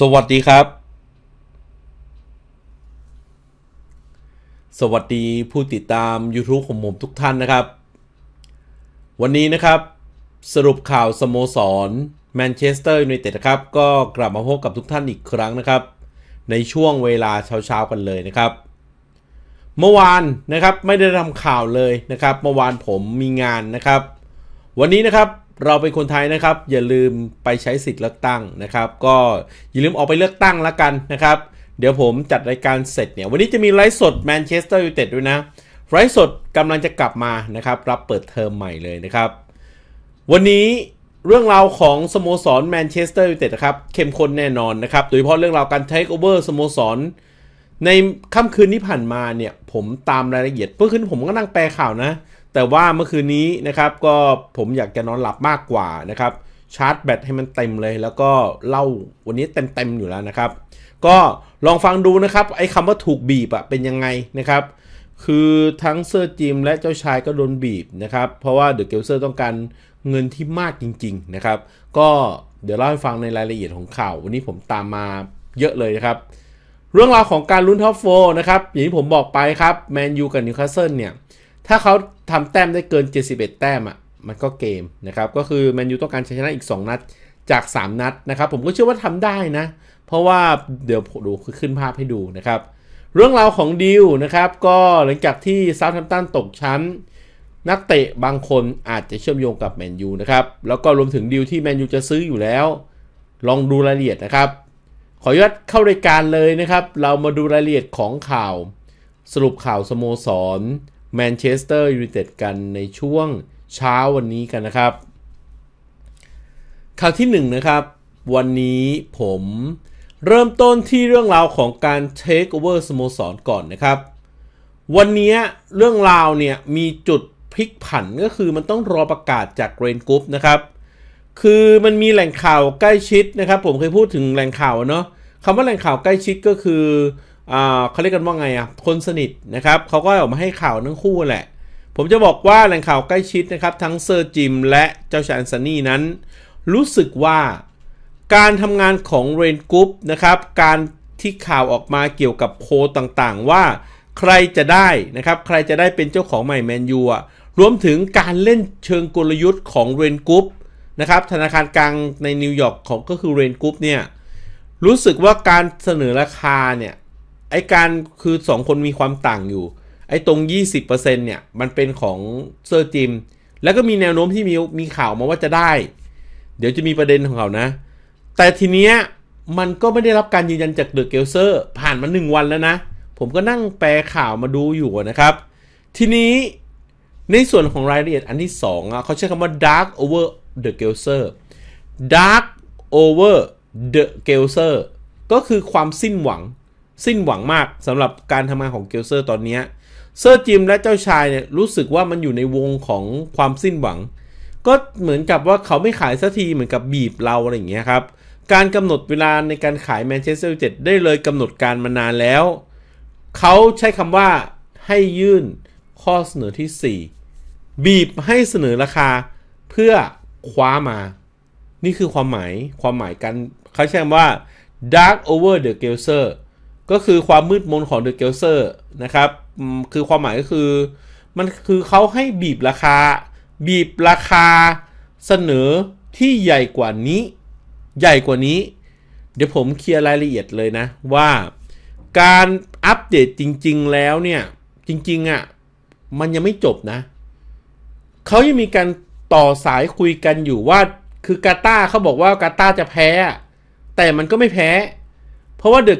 สวัสดีครับ สวัสดีผู้ติดตาม YouTube ของผมทุกท่านนะครับ วันนี้นะครับ สรุปข่าวสโมสรแมนเชสเตอร์ยูไนเต็ดครับก็กลับมาพบกับทุกท่านอีกครั้งนะครับ ในช่วงเวลาเช้าๆ กันเลยนะครับ เมื่อวานนะครับไม่ได้ทำข่าวเลยนะครับ เมื่อวานผมมีงานนะครับ วันนี้นะครับเราเป็นคนไทยนะครับอย่าลืมไปใช้สิทธิ์เลือกตั้งนะครับก็อย่าลืมออกไปเลือกตั้งแล้วกันนะครับ เดี๋ยวผมจัดรายการเสร็จเนี่ยวันนี้จะมีไลฟ์สดแมนเชสเตอร์ยูไนเต็ดด้วยนะไลฟ์สดกำลังจะกลับมานะครับรับเปิดเทอมใหม่เลยนะครับวันนี้เรื่องราวของสโมสรแมนเชสเตอร์ยูไนเต็ดนะครับเข้มข้นแน่นอนนะครับโดยเฉพาะเรื่องราวการเทคโอเวอร์สโมสรในค่ำคืนที่ผ่านมาเนี่ยผมตามรายละเอียดเพื่อคืนผมก็นั่งแปลข่าวนะแต่ว่าเมื่อคืนนี้นะครับ ก็ผมอยากจะนอนหลับมากกว่านะครับชาร์จแบตให้มันเต็มเลยแล้วก็เล่าวันนี้เต็มๆอยู่แล้วนะครับ ก็ลองฟังดูนะครับไอ้คำว่าถูกบีบอะเป็นยังไงนะครับ คือทั้งเซอร์จิมและเจ้าชายก็โดนบีบนะครับ เพราะว่าเดอะเกลเซอร์ต้องการเงินที่มากจริงๆนะครับก็เดี๋ยวเล่าให้ฟังในรายละเอียดของข่าววันนี้ผมตามมาเยอะเลยนะครับ เรื่องราวของการลุ้นท็อปโฟนะครับอย่างที่ผมบอกไปครับแมนยูกับนิวคาสเซิลเนี่ยถ้าเขาทำแต้มได้เกิน 71 แต้มอ่ะ มันก็เกมนะครับ ก็คือแมนยูต้องการชนะอีก 2 นัดจาก 3 นัดนะครับ ผมก็เชื่อว่าทำได้นะ เพราะว่าเดี๋ยวดูขึ้นภาพให้ดูนะครับ เรื่องราวของดิวนะครับ ก็หลังจากที่ซาวท์มตันตกชั้น นักเตะบางคนอาจจะเชื่อมโยงกับแมนยูนะครับ แล้วก็รวมถึงดิวที่แมนยูจะซื้ออยู่แล้ว ลองดูรายละเอียดนะครับ ขอยอดเข้ารายการเลยนะครับ เรามาดูรายละเอียดของข่าวสรุปข่าวสโมสรแมนเชสเตอร์ยูไนเต็ดกันในช่วงเช้าวันนี้กันนะครับ ข่าวที่1นนะครับ วันนี้ผมเริ่มต้นที่เรื่องราวของการเทคโอเวอร์สโมสรก่อนนะครับ วันนี้เรื่องราวเนี่ยมีจุดพลิกผันก็คือมันต้องรอประกาศจากเกรนกรุ๊ปนะครับ คือมันมีแหล่งข่าวใกล้ชิดนะครับ ผมเคยพูดถึงแหล่งข่าวเนาะคำว่าแหล่งข่าวใกล้ชิดก็คือเขาเรียกกันว่าไงอ่ะ คนสนิทนะครับเขาก็ออกมาให้ข่าวทั้งคู่แหละ ผมจะบอกว่าแหล่งข่าวใกล้ชิดนะครับ ทั้งเซอร์จิม และเจ้าชายอนซานี่นั้น รู้สึกว่า การทำงานของเรนกรุ๊ปนะครับ การที่ข่าวออกมาเกี่ยวกับโพต่างๆ ว่าใครจะได้นะครับ ใครจะได้เป็นเจ้าของใหม่แมนยูรวมถึงการเล่นเชิงกลยุทธ์ของเรนกรุ๊ปนะครับ ธนาคารกลางในนิวยอร์กของก็คือเรนกรุ๊ปเนี่ยรู้สึกว่าการเสนอราคาเนี่ยไอการคือสองคนมีความต่างอยู่ ไอตรง 20%เนี่ย มันเป็นของเซอร์จิม แล้วก็มีแนวโน้มที่มีมีข่าวมาว่าจะได้ เดี๋ยวจะมีประเด็นของเขานะ แต่ทีเนี้ยมันก็ไม่ได้รับการยืนยันจากเดอะเกลเซอร์ผ่านมาหนึ่งวันแล้วนะ ผมก็นั่งแปลข่าวมาดูอยู่นะครับ ทีนี้ในส่วนของรายละเอียดอันที่2อ่ะเขาใช้คำว่า dark over the g e l s e r dark over the g e l s e r ก็คือความสิ้นหวังสิ้นหวังมากสำหรับการทำงานของเกลเซอร์ตอนนี้เซอร์ จิม และเจ้าชายเนี่ย รู้สึกว่ามันอยู่ในวงของความสิ้นหวัง ก็เหมือนกับว่าเขาไม่ขายสักทีเหมือนกับบีบเราอะไรอย่างเงี้ยครับ การกำหนดเวลาในการขายแมนเชสเตอร์ยูไนเต็ดได้เลยกำหนดการมานานแล้ว เขาใช้คำว่าให้ยื่นข้อเสนอที่ 4 บีบให้เสนอราคา เพื่อคว้ามา นี่คือความหมายความหมายกันเขาใช้คำว่า dark over the g e l s e r ก็คือความมืดมนของเดอะเกลเซอร์นะครับ คือความหมายก็คือ มันคือเขาให้บีบราคา บีบราคา เสนอที่ใหญ่กว่านี้ ใหญ่กว่านี้ เดี๋ยวผมเคลียร์รายละเอียดเลยนะ ว่า การอัปเดตจริงๆแล้วเนี่ย จริงๆอะ่ะมันยังไม่จบนะ เขายังมีการต่อสายคุยกันอยู่ว่าคือกาตาเขาบอกว่ากาตาจะแพ้แต่มันก็ไม่แพ้เพราะว่าเดอะ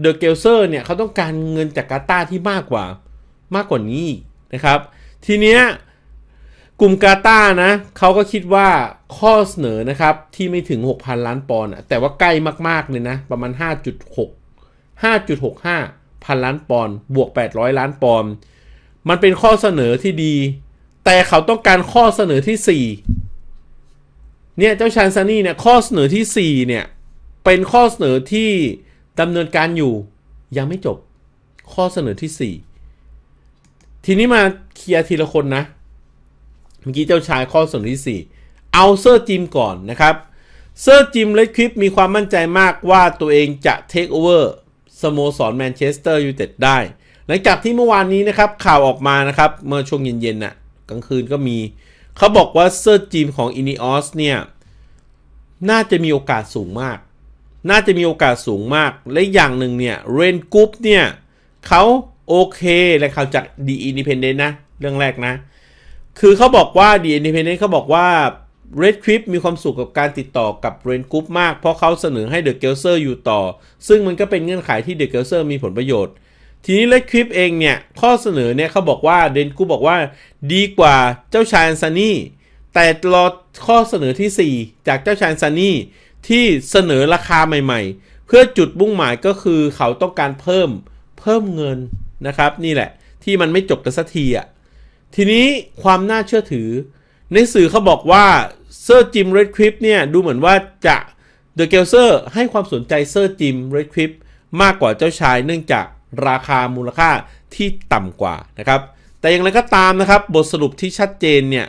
เดอะเกลเซอร์เนี่ยเขาต้องการเงินจากกาตาที่มากกว่ามากกว่านี้นะครับทีเนี้ยกลุ่มกาตานะเขาก็คิดว่าข้อเสนอนะครับที่ไม่ถึง 6,000 ล้านปอนด์แต่ว่าใกล้มากๆเลยนะประมาณ 5.6 5.65พันล้านปอนด์บวก800ล้านปอนด์มันเป็นข้อเสนอที่ดี แต่เขาต้องการข้อเสนอที่ 4เนี่ยเจ้าชานซานี่เนี่ยข้อเสนอที่4เนี่ยเป็นข้อเสนอที่ดำเนินการอยู่ยังไม่จบข้อเสนอที่ 4 ทีนี้มาเคลียร์ทีละคนนะเมื่อกี้เจ้าชายข้อเสนอที่ 4 เอาเซอร์จิมก่อนนะครับเซอร์จิมเลดคลิปมีความมั่นใจมากว่าตัวเองจะเทคโอเวอร์สโมสรแมนเชสเตอร์ยูไนเต็ดได้ หลังจากที่เมื่อวานนี้นะครับข่าวออกมานะครับ เมื่อช่วงเย็นๆน่ะกลางคืนก็มี เขาบอกว่าเซอร์จิมของอินิออสเนี่ยน่าจะมีโอกาสสูงมากน่าจะมีโอกาสสูงมากและอย่างหนึ่งเนี่ยเรนกรุ๊ปเนี่ยเขาโอเค และเขาจากีอินดิเพนเดนต์นะ เรื่องแรกนะ คือเขาบอกว่าดีอินดิเพนเดนต์เขาบอกว่า Red คริปมีความสุขกับการติดต่อกับเรนกรุ๊ปมากเพราะเขาเสนอให้เดอะเกลเซอร์อยู่ต่อ ซึ่งมันก็เป็นเงื่อนไขที่เดอะเกลเซอร์มีผลประโยชน์ ทีนี้เรดคริปเองเนี่ย ข้อเสนอเนี่ยเขาบอกว่าเดนกู o u บอกว่าดีกว่าเจ้าชายซันนี่แต่รอข้อเสนอที่ 4 จากเจ้าชายซันนี่ที่เสนอราคาใหม่ ๆ เพื่อจุดมุ่งหมายก็คือเขาต้องการเพิ่ม เพิ่มเงินนะครับ นี่แหละที่มันไม่จบกันสักทีอ่ะ ทีนี้ความน่าเชื่อถือ ในสื่อเขาบอกว่า เซอร์จิมเรดคลิปเนี่ย ดูเหมือนว่าจะเดอะเกลเซอร์ให้ความสนใจเซอร์จิมเรดคลิปมากกว่าเจ้าชายเนื่องจากราคามูลค่าที่ต่ำกว่านะครับ แต่อย่างไรก็ตามนะครับ บทสรุปที่ชัดเจนเนี่ย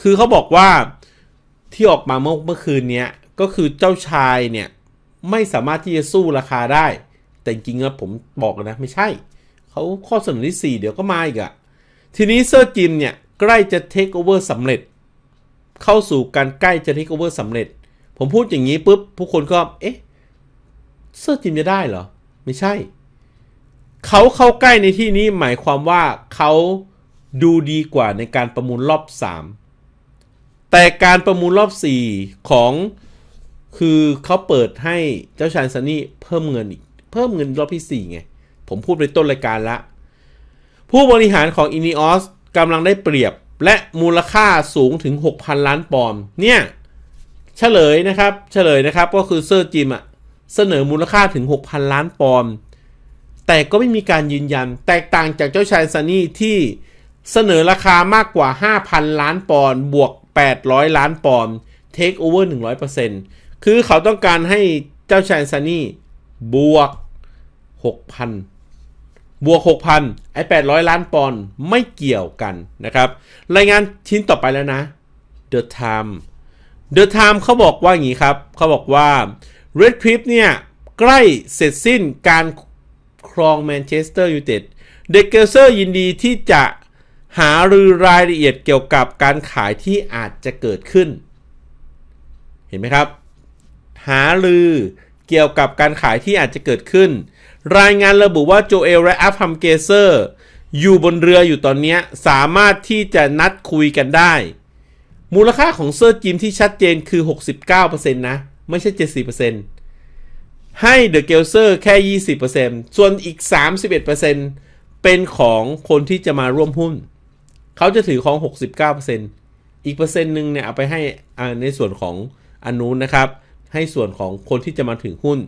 คือเขาบอกว่าที่ออกมาเมื่อเมื่อคืนเนี้ยก็คือเจ้าชาย เนี่ยไม่สามารถที่จะสู้ราคาได้ แต่จริงๆแล้วผมบอกนะไม่ใช่ เขาข้อเสนอที่4เดี๋ยวก็มาอีกอะทีนี้เซอร์จิมเนี่ยใกล้จะเทคโอเวอร์สำเร็จ เข้าสู่การใกล้จะเทคโอเวอร์สำเร็จ ผมพูดอย่างนี้ปุ๊บผู้คนก็เอ๊ะเซอร์จิมจะได้เหรอไม่ใช่ เขาเข้าใกล้ในที่นี้หมายความว่าเขาดูดีกว่าในการประมูลรอบ 3 แต่การประมูลรอบ4ของคือเขาเปิดให้เจ้าชายซันนี่เพิ่มเงินอีก เพิ่มเงินรอบที่ 4 ไง ผมพูดไปต้นรายการละผู้บริหารของอินิออสกำลังได้เปรียบและมูลค่าสูงถึง 6,000 ล้านปอนด์เนี่ย เฉลยนะครับ เฉลยนะครับก็คือเซอร์จิมอะเสนอมูลค่าถึง 6,000 ล้านปอนด์แต่ก็ไม่มีการยืนยันแตกต่างจากเจ้าชายซันนี่ที่เสนอราคามากกว่า 5,000 ล้านปอนด์บวก 800 ล้านปอนด์เทคโอเวอร์100%เคือเขาต้องการให้เจ้าชายซันนี่บวก 6,000 บวก 6,000 ไอ้ 800 ล้านปอนด์ไม่เกี่ยวกันนะครับ รายงานชิ้นต่อไปแล้วนะ The Time The Time เขาบอกว่าอย่างนี้ครับ เขาบอกว่า Red Cliff เนี่ยใกล้เสร็จสิ้นการครองแมนเชสเตอร์ยูไนเต็ดเดกเกลเซอร์ยินดีที่จะหารือรายละเอียดเกี่ยวกับการขายที่อาจจะเกิดขึ้น เห็นไหมครับหาลือเกี่ยวกับการขายที่อาจจะเกิดขึ้น รายงานระบุว่าโจเอลและอัฟฮัมเกเซอร์อยู่บนเรืออยู่ตอนนี้สามารถที่จะนัดคุยกันได้ มูลค่าของเซอร์จิมที่ชัดเจนคือ 69%นะ ไม่ใช่70%ให้เดอะเกลเซอร์แค่ 20%ส่วนอีก 31%เป็นของคนที่จะมาร่วมหุ้น เขาจะถือของ 69%อีกเปอร์เซ็นต์หนึ่งเนี่ยเอาไปให้ในส่วนของอนุนนะครับให้ส่วนของคนที่จะมาถือหุ้น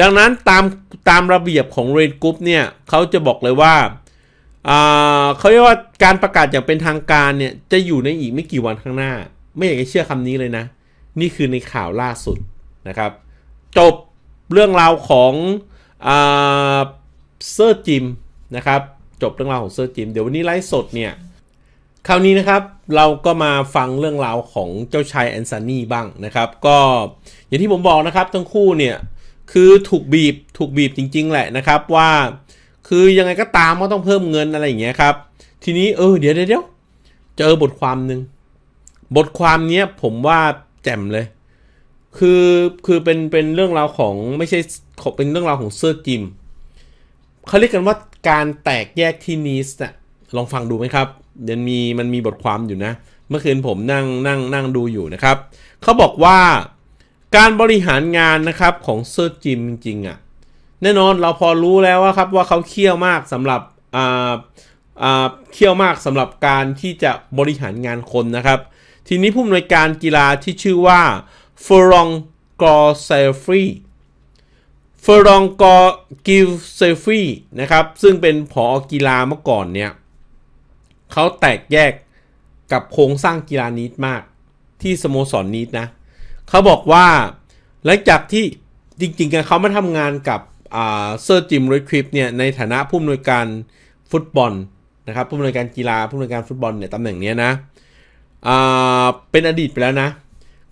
ดังนั้นตามตามระเบียบของเรดกรุ๊ปเนี่ยเขาจะบอกเลยว่าเขาเรียกว่าการประกาศอย่างเป็นทางการเนี่ย จะอยู่ในอีกไม่กี่วันข้างหน้า ไม่อยากจะเชื่อคำนี้เลยนะ นี่คือในข่าวล่าสุดนะครับ จบเรื่องราวของเซอร์จิมนะครับ จบเรื่องราวของเซอร์จิม เดี๋ยววันนี้ไลฟ์สดเนี่ยคราวนี้นะครับเราก็มาฟังเรื่องราวของเจ้าชายแอนซานีบ้างนะครับก็อย่างที่ผมบอกนะครับ ทั้งคู่เนี่ยคือถูกบีบถูกบีบจริง ๆ แหละนะครับว่าคือยังไงก็ตามก็ต้องเพิ่มเงินอะไรอย่างเงี้ยครับทีนี้เออเดี๋ยวเดี๋ยวเจอบทความหนึ่งบทความเนี้ยผมว่าแจ่มเลยคือคือเป็นเป็นเรื่องราวของไม่ใช่เป็นเรื่องราวของเซอร์จิมเขาเรียกกันว่าการแตกแยกที่นีสนะลองฟังดูไหมครับยังมีมันมีบทความอยู่นะ เมื่อคืนผมนั่งนั่งนั่งดูอยู่นะครับเขาบอกว่า การบริหารงานนะครับของเซอร์จิมจริงๆอะ่ะ แน่นอนเราพอรู้แล้วว่าครับว่าเขาเคี่ยวมากสำหรับอ่าอ่าเคี่ยวมากสำหรับการที่จะบริหารงานคนนะครับ ทีนี้ผู้อำนวยการกีฬาที่ชื่อว่าเฟรองกอเซฟรีเฟรองกอกิลเซฟรีนะครับ ซึ่งเป็นผอ กีฬาเมื่อก่อนเนี่ยเขาแตกแยกกับโครงสร้างกีฬานีดมากที่สโมสรนนีดนะ เขาบอกว่าหลังจากที่จริงๆกันเขามาทำงานกับเซอร์จิมรอยคริปเนี่ยในฐานะผู้อำนวยการฟุตบอลนะครับผู้อำนวยการกีฬาผู้อำนวยการฟุตบอลเนี่ยตำแหน่งนี้นะเป็นอดีตไปแล้วนะ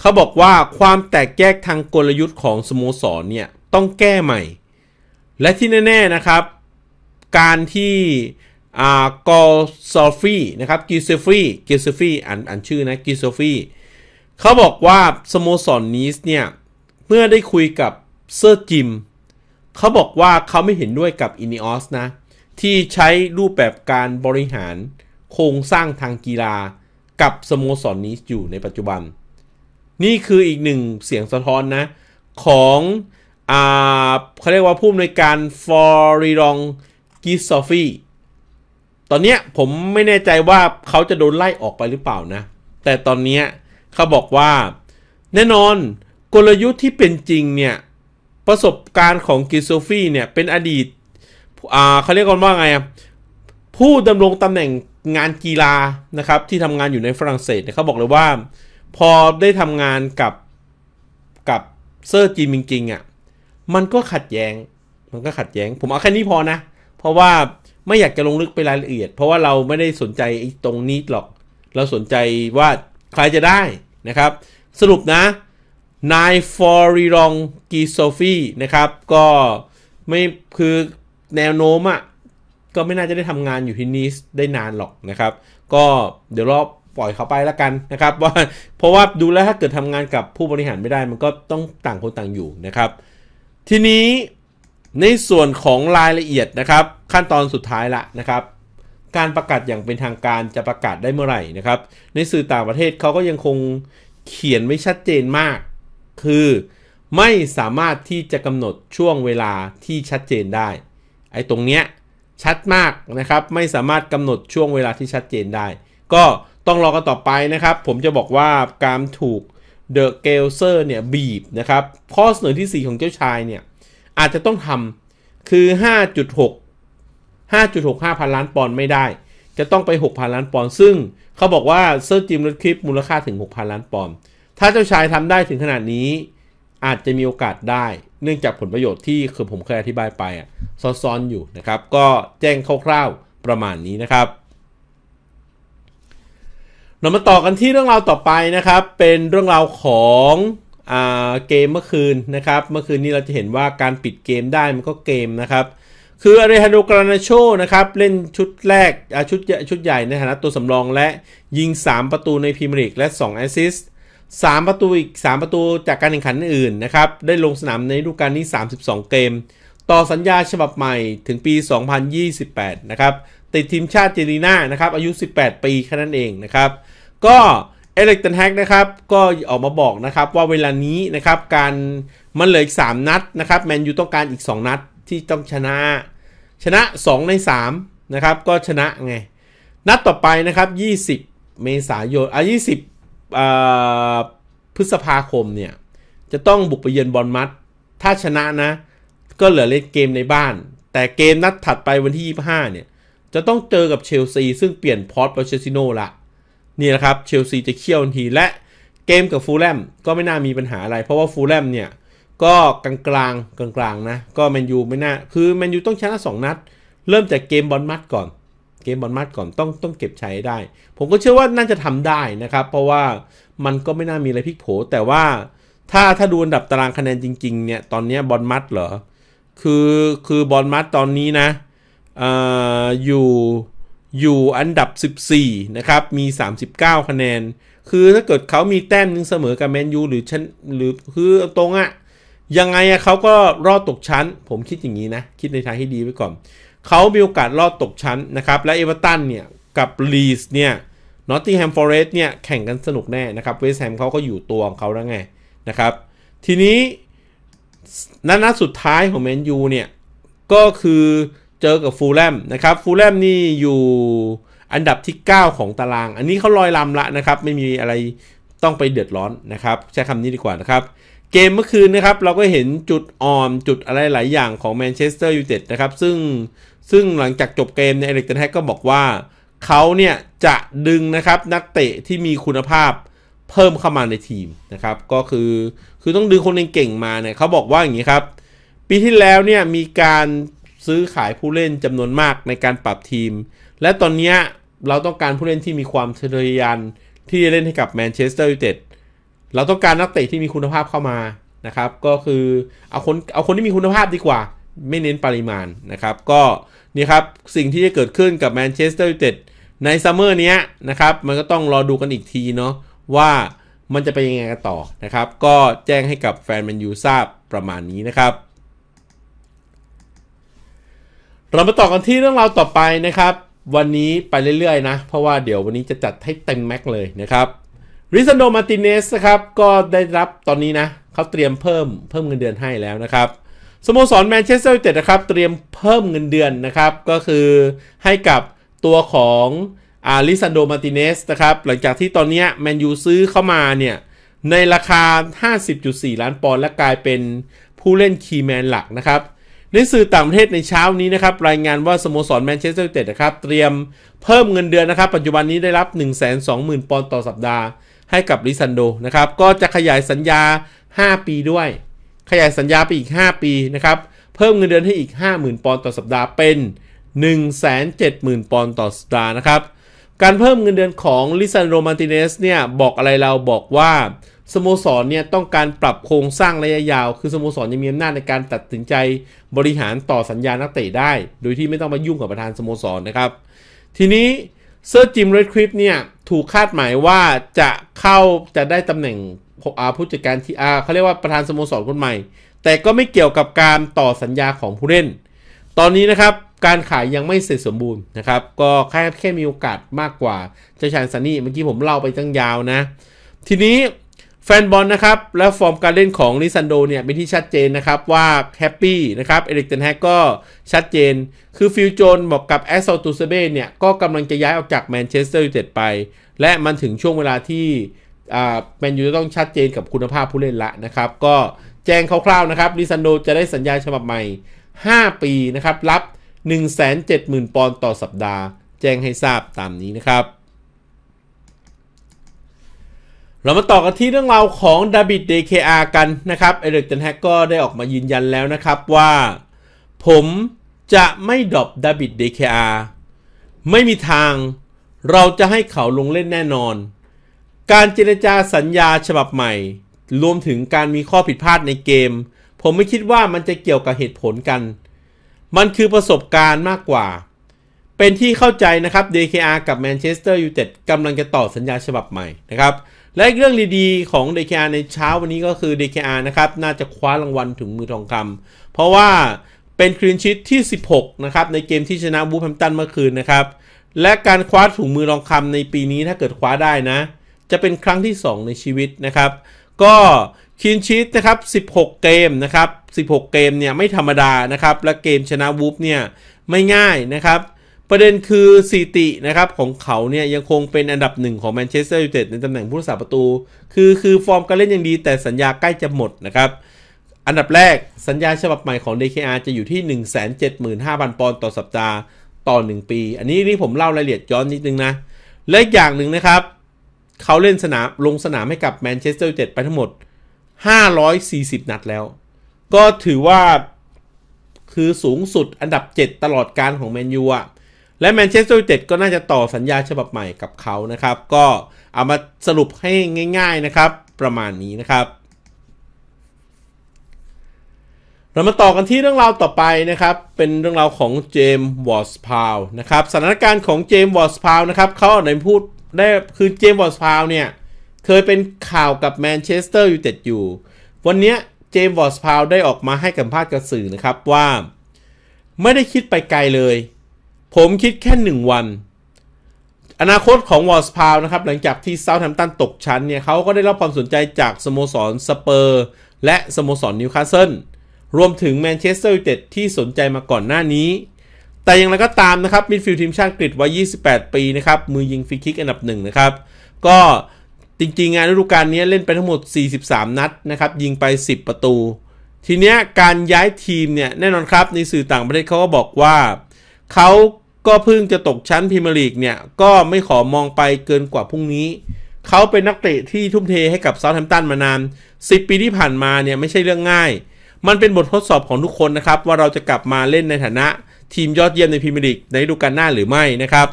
เขาบอกว่าความแตกแยกทางกลยุทธ์ของสโมสรเนี่ยต้องแก้ใหม่ และที่แน่ๆนะครับ การที่อ่ากอลซอฟีนะครับ กิซฟี กิซฟีอ่านอันชื่อนะ กิซฟีเขาบอกว่าสโมสรนนีสเนี่ย เมื่อได้คุยกับเซอร์จิมเขาบอกว่าเขาไม่เห็นด้วยกับอินิออสนะ ที่ใช้รูปแบบการบริหารโครงสร้างทางกีฬากับสโมสรนนีสอยู่ในปัจจุบัน นี่คืออีกหนึ่งเสียงสะท้อนนะ ของอเขาเรียกว่าผู้อำนวยการฟอริรองกิซอฟีตอนเนี้ยผมไม่แน่ใจว่าเขาจะโดนไล่ออกไปหรือเปล่านะ แต่ตอนเนี้ยเขาบอกว่าแน่นอนกลยุทธ์ที่เป็นจริงเนี่ย ประสบการณ์ของกิโซฟีเนี่ยเป็นอดีตเขาเรียกกันว่าไงผู้ดำรงตำแหน่งงานกีฬานะครับ ที่ทำงานอยู่ในฝรั่งเศสเนี่ยเขาบอกเลยว่า พอได้ทำงานกับกับเซอร์จีมิงกิงอ่ะมันก็ขัดแยง้ง มันก็ขัดแยง้ง ผมเอาแค่นี้พอนะเพราะว่าไม่อยากจะลงลึกไปรายละเอียดเพราะว่าเราไม่ได้สนใจตรงนี้ หรอก เราสนใจว่าใครจะได้นะครับ สรุปนะนายฟอริรองกีโซฟีนะครับก็ไม่คือแนวโน้มอะ่ะก็ไม่น่าจะได้ทำงานอยู่ที่นีสได้นานหรอกนะครับ ก็เดี๋ยวรอบปล่อยเขาไปแล้วกันนะครับว่าเพราะว่าดูแล้วถ้าเกิดทำงานกับผู้บริหารไม่ได้มันก็ต้องต่างคนต่างอยู่นะครับ ทีนี้ในส่วนของรายละเอียดนะครับ ขั้นตอนสุดท้ายละนะครับ การประกาศอย่างเป็นทางการจะประกาศได้เมื่อไหร่นะครับ ในสื่อต่างประเทศเขาก็ยังคงเขียนไม่ชัดเจนมาก คือไม่สามารถที่จะกำหนดช่วงเวลาที่ชัดเจนได้ไอ้ตรงเนี้ยชัดมากนะครับ ไม่สามารถกำหนดช่วงเวลาที่ชัดเจนได้ ก็ต้องรอกันต่อไปนะครับ ผมจะบอกว่าการถูกเดอะเกลเซอร์เนี่ยบีบนะครับข้อเสนอที่ 4 ของเจ้าชายเนี่ยอาจจะต้องทำคือ 5.6 5.65พันล้านปอนด์ไม่ได้ จะต้องไป 6พันล้านปอนด์ซึ่ง เขาบอกว่าเซอร์จิมลถคลิปมูลค่าถึง 6พันล้านปอนด์ถ้าเจ้าชายทำได้ถึงขนาดนี้อาจจะมีโอกาสได้ เนื่องจากผลประโยชน์ที่คือผมเคยอธิบายไปอ่ะซ้อนๆอยู่นะครับ ก็แจ้งคร่าวๆประมาณนี้นะครับ เรามาต่อกันที่เรื่องราวต่อไปนะครับ เป็นเรื่องราวของเกมเมื่อคืนนะครับเมื่อคืนนี้เราจะเห็นว่าการปิดเกมได้มันก็เกมนะครับ คืออาเรฮานโกรานาโชนะครับ เล่นชุดแรกชุดชุดใหญ่ในฐานะตัวสำรองและยิง 3 ประตูในพรีเมียร์ลีกและ 2 แอสซิสต์3ประตูอีก 3 ประตูจากการแข่งขันอื่นนะครับ ได้ลงสนามในฤดูกาลนี้ 32 เกม ต่อสัญญาฉบับใหม่ถึงปี 2028 นะครับ ติดทีมชาติเจนีนานะครับอายุ 18 ปีแค่นั้นเองนะครับก็เอเลิกตันแฮกนะครับก็ออกมาบอกนะครับว่าเวลานี้นะครับการมันเหลืออีก 3 นัดนะครับแมนยูต้องการอีก 2 นัดที่ต้องชนะ ชนะ 2 ใน3นะครับก็ชนะไง นัดต่อไปนะครับ20 เมษายนอ่ะ20อพฤษภาคมเนี่ยจะต้องบุกไปเยือนบอลมัดถ้าชนะนะก็เหลือเล่นเกมในบ้าน แต่เกมนัดถัดไปวันที่ 25เนี่ยจะต้องเจอกับเชลซีซึ่งเปลี่ยนพอร์ตโปเชซิโนละนี่นะครับเชลซีจะเคี่ยวทันทีและเกมกับฟูลแลมก็ไม่น่ามีปัญหาอะไร เพราะว่าฟูลแลมเนี่ยก็กลางกลางกลางกลางนะก็แมนยูไม่น่าคือแมนยูต้องชนะสองนัด เริ่มจากเกมบอลมัดก่อนเกมบอลมัดก่อนต้องต้องเก็บใช้ได้ ผมก็เชื่อว่าน่าจะทำได้นะครับเพราะว่ามันก็ไม่น่ามีอะไรพลิกโผแต่ว่า ถ้าถ้าดูอันดับตารางคะแนนจริงๆเนี่ยตอนนี้บอลมัดเหรอคือคือบอลมัดตอนนี้นะออยู่อยู่อันดับ 14 นะครับ มี 39 คะแนน คือถ้าเกิดเขามีแต้มนึงเสมอกับแมนยูหรือชั้นหรือคือตรงอะยังไงอะเขาก็รอดตกชั้น ผมคิดอย่างนี้นะ คิดในทางที่ดีไว้ก่อน เขามีโอกาสรอดตกชั้นนะครับ และเอเวอร์ตันเนี่ย กับลีสเนี่ย นอตติงแฮมฟอร์เรสเนี่ย แข่งกันสนุกแน่นะครับ เวสแฮมเขาก็อยู่ตัวของเขาแล้วไง นะครับ ทีนี้ นัดสุดท้ายของแมนยูเนี่ยก็คือเจอกับฟูลแลมนะครับ ฟูลแลมนี่อยู่อันดับที่ 9 ของตาราง อันนี้เขาลอยลำละนะครับ ไม่มีอะไรต้องไปเดือดร้อนนะครับใช้คำนี้ดีกว่านะครับ เกมเมื่อคืนนะครับ เราก็เห็นจุดอ่อนจุดอะไรหลายอย่างของแมนเชสเตอร์ยูไนเต็ดนะครับ ซึ่งซึ่งหลังจากจบเกมเนี่ยเอลิกเทนแฮกก็บอกว่า เขาเนี่ย จะดึงนะครับ นักเตะที่มีคุณภาพเพิ่มเข้ามาในทีมนะครับก็คือคือต้องดึงคนเก่งมาเนี่ยเขาบอกว่าอย่างนี้ครับปีที่แล้วเนี่ยมีการซื้อขายผู้เล่นจำนวนมากในการปรับทีม และตอนนี้เราต้องการผู้เล่นที่มีความทะเยอยาน ที่จะเล่นให้กับแมนเชสเตอร์ยูไนเต็ด เราต้องการนักเตะที่มีคุณภาพเข้ามานะครับ ก็คือเอาคนเอาคนที่มีคุณภาพดีกว่า ไม่เน้นปริมาณนะครับ ก็นี่ครับสิ่งที่จะเกิดขึ้นกับแมนเชสเตอร์ยูไนเต็ดในซัมเมอร์นี้นะครับ มันก็ต้องรอดูกันอีกทีเนาะว่ามันจะเป็นยังไงกันต่อนะครับ ก็แจ้งให้กับแฟนแมนยูทราบประมาณนี้นะครับเรามาต่อกันที่เรื่องราวต่อไปนะครับ วันนี้ไปเรื่อยๆ นะ เพราะว่าเดี๋ยววันนี้จะจัดให้เต็มแม็กเลยนะครับริซันโดมาติเนสนะครับก็ได้รับตอนนี้นะเขาเตรียมเพิ่มเพิ่มเงินเดือนให้แล้วนะครับสโมสรแมนเชสเตอร์ยูไนเต็ดนะครับเตรียมเพิ่มเงินเดือนนะครับก็คือให้กับตัวของอาริซันโดมาติเนสนะครับหลังจากที่ตอนนี้แมนยูซื้อเข้ามาเนี่ยในราคา 50.4 ล้านปอนด์และกลายเป็นผู้เล่นคีย์แมนหลักนะครับในสื่อต่างประเทศในเช้านี้นะครับรายงานว่าสโมสรแมนเชสเตอร์ยูไนเต็ดนะครับเตรียมเพิ่มเงินเดือนนะครับ ปัจจุบันนี้ได้รับ 120,000 ปอนด์ต่อสัปดาห์ ให้กับลิซันโดนะครับก็จะขยายสัญญา 5 ปีด้วย ขยายสัญญาไปอีก 5 ปีนะครับเพิ่มเงินเดือนให้อีก 50,000 ปอนด์ต่อสัปดาห์เป็น 170,000 ปอนด์ต่อสัปดาห์นะครับการเพิ่มเงินเดือนของลิซันโด มาร์ติเนสเนี่ยบอกอะไรเราบอกว่าสโมสรเนี่ยต้องการปรับโครงสร้างระยะยาว คือสโมสรยังมีอำนาจในการตัดสินใจบริหารต่อสัญญานักเตะได้ โดยที่ไม่ต้องมายุ่งกับประธานสโมสรนะครับ ทีนี้เซอร์จิมเรดคริปเนี่ย ถูกคาดหมายว่าจะเข้าจะได้ตำแหน่งผู้จัดการทีอาเขาเรียกว่าประธานสโมสรคนใหม่ แต่ก็ไม่เกี่ยวกับการต่อสัญญาของผู้เล่น ตอนนี้นะครับการขายยังไม่เสร็จสมบูรณ์นะครับ ก็แค่แค่มีโอกาสมากกว่าเจ้าชายซันนี่เมื่อกี้ผมเล่าไปตั้งยาวนะ ทีนี้แฟนบอลนะครับ และฟอร์มการเล่นของลิซันโดเนี่ยเป็นที่ชัดเจนนะครับ ว่าแฮปปี้นะครับเอริกเทนแฮกก็ชัดเจนคือฟิลโจนบอกกับแอสโซตูเซเบนเนี่ย ก็กำลังจะย้ายออกจากแมนเชสเตอร์ยูไนเต็ดไป และมันถึงช่วงเวลาที่แมนยูจะต้องชัดเจนกับคุณภาพผู้เล่นละนะครับ ก็แจ้งคร่าวๆนะครับลิซันโดจะได้สัญญาฉบับใหม่ 5 ปีนะครับรับ 170,000 ปอนด์ต่อสัปดาห์แจ้งให้ทราบตามนี้นะครับเรามาต่อกันที่เรื่องราวของดับิดเดคอากันนะครับ เอริกเทนแฮกก็ได้ออกมายืนยันแล้วนะครับว่า ผมจะไม่ดรอปดับิดเดคอาไม่มีทาง เราจะให้เขาลงเล่นแน่นอน การเจรจาสัญญาฉบับใหม่ รวมถึงการมีข้อผิดพลาดในเกม ผมไม่คิดว่ามันจะเกี่ยวกับเหตุผลกัน มันคือประสบการณ์มากกว่า เป็นที่เข้าใจนะครับ DKR กับแมนเชสเตอร์ยูไนเต็ดกำลังจะต่อสัญญาฉบับใหม่นะครับและเรื่องดีๆของ DKR ในเช้าวันนี้ก็คือ DKR นะครับน่าจะคว้ารางวัลถึงมือทองคำเพราะว่าเป็นคลีนชิตที่ 16 นะครับในเกมที่ชนะบูแฮมตันเมื่อคืนนะครับ และการคว้าถุงมือทองคำในปีนี้ถ้าเกิดคว้าได้นะ จะเป็นครั้งที่ 2 ในชีวิตนะครับ ก็คลีนชิตนะครับ 16 เกม นะครับ 16 เกมเนี่ยไม่ธรรมดานะครับ และเกมชนะวูฟเนี่ยไม่ง่ายนะครับประเด็นคือสตินะครับของเขาเนี่ยยังคงเป็นอันดับหนึ่งของแมนเชสเตอร์ยูไนเต็ดในตำแหน่งผู้รักษาประตู คือ คือ ฟอร์มการเล่นยังดีแต่สัญญาใกล้จะหมดนะครับ อันดับแรกสัญญาฉบับใหม่ของ DKR จะอยู่ที่ 175,000 ปอนด์ต่อสัปดาห์ต่อ1ปี อันนี้นี่ผมเล่ารายละเอียดย้อนนิดนึงนะ และอย่างหนึ่งนะครับ เขาเล่นสนามลงสนามให้กับแมนเชสเตอร์ยูไนเต็ดไปทั้งหมด 540 นัดแล้ว ก็ถือว่าคือสูงสุดอันดับ 7 ตลอดการของแมนยูอะและแมนเชสเตอร์ยูไนเต็ดก็น่าจะต่อสัญญาฉบับใหม่กับเขานะครับ ก็เอามาสรุปให้ง่าย ๆนะครับ ประมาณนี้นะครับ เรามาต่อกันที่เรื่องราวต่อไปนะครับ เป็นเรื่องราวของเจมส์ วอสพาวนะครับ สถานการณ์ของเจมส์ วอสพาวนะครับ เขาในพูดได้ คือเจมส์ วอสพาวเนี่ย เคยเป็นข่าวกับแมนเชสเตอร์ยูไนเต็ดอยู่ วันนี้เจมส์ วอสพาวได้ออกมาให้สัมภาษณ์กับสื่อนะครับว่า ไม่ได้คิดไปไกลเลยผมคิดแค่หนึ่งวัน อนาคตของวอลส์พาวนะครับหลังจากที่เซาท์แฮมป์ตันตกชั้นเนี่ยเขาก็ได้รับความสนใจจากสโมสรสเปอร์ และสโมสรนิวคาสเซิลรวมถึงแมนเชสเตอร์ยูไนเต็ดที่สนใจมาก่อนหน้านี้ แต่อย่างไรก็ตามนะครับมิดฟิลด์ทีมชาติอังกฤษวัย 28 ปีนะครับ มือยิงฟรีคิกอันดับหนึ่งนะครับก็จริงๆ งานฤดูกาลนี้เล่นไปทั้งหมด 43 นัดนะครับยิงไป 10 ประตู ทีเนี้ยการย้ายทีมเนี่ยแน่นอนครับในสื่อต่างประเทศเขาก็บอกว่าเขาก็เพิ่งจะตกชั้นพรีเมียร์ลีกเนี่ย ก็ไม่ขอมองไปเกินกว่าพรุ่งนี้ เขาเป็นนักเตะที่ทุ่มเทให้กับเซาท์แฮมตันมานาน 10 ปีที่ผ่านมาเนี่ยไม่ใช่เรื่องง่าย มันเป็นบททดสอบของทุกคนนะครับ ว่าเราจะกลับมาเล่นในฐานะทีมยอดเยี่ยมในพรีเมียร์ลีกในฤดูกาลหน้าหรือไม่นะครับ